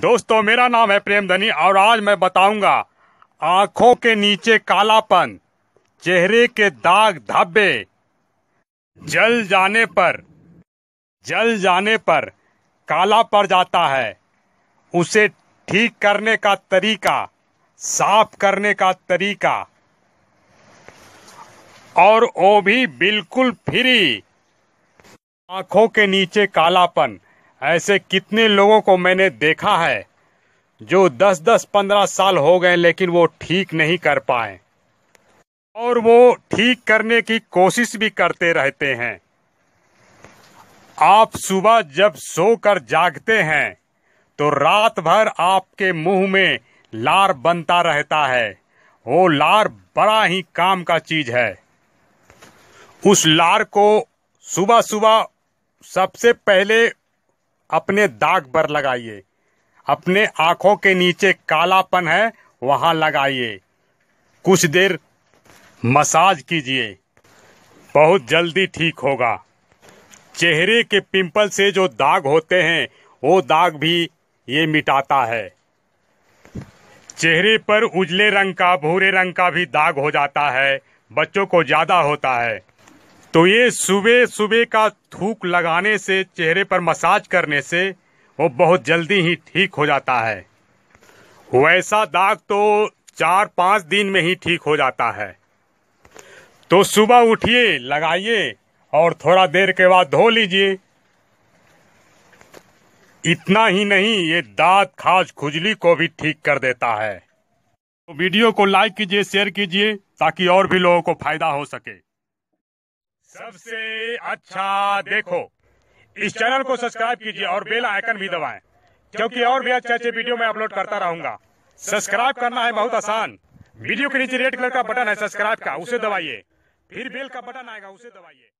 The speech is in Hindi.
दोस्तों मेरा नाम है प्रेम धनी और आज मैं बताऊंगा आंखों के नीचे कालापन चेहरे के दाग धब्बे जल जाने पर जल जाने पर काला पड़ जाता है उसे ठीक करने का तरीका साफ करने का तरीका और वो भी बिल्कुल फ्री आंखों के नीचे कालापन ऐसे कितने लोगों को मैंने देखा है जो 10-10 15 साल हो गए लेकिन वो ठीक नहीं कर पाए और वो ठीक करने की कोशिश भी करते रहते हैं आप सुबह जब सोकर जागते हैं तो रात भर आपके मुंह में लार बनता रहता है वो लार बड़ा ही काम का चीज है उस लार को सुबह सुबह सबसे पहले अपने दाग पर लगाइए अपने आंखों के नीचे कालापन है वहां लगाइए कुछ देर मसाज कीजिए बहुत जल्दी ठीक होगा चेहरे के पिंपल से जो दाग होते हैं वो दाग भी ये मिटाता है चेहरे पर उजले रंग का भूरे रंग का भी दाग हो जाता है बच्चों को ज़्यादा होता है तो ये सुबह सुबह का थूक लगाने से चेहरे पर मसाज करने से वो बहुत जल्दी ही ठीक हो जाता है वैसा दाग तो चार पांच दिन में ही ठीक हो जाता है तो सुबह उठिए लगाइए और थोड़ा देर के बाद धो लीजिए इतना ही नहीं ये दांत खाज खुजली को भी ठीक कर देता है तो वीडियो को लाइक कीजिए शेयर कीजिए ताकि और भी लोगों को फायदा हो सके सबसे अच्छा देखो इस चैनल को सब्सक्राइब कीजिए और बेल आइकन भी दबाएं क्योंकि और भी अच्छे अच्छे वीडियो मैं अपलोड करता रहूंगा सब्सक्राइब करना है बहुत आसान वीडियो के नीचे रेड कलर का बटन है सब्सक्राइब का उसे दबाइए फिर बेल का बटन आएगा उसे दबाइए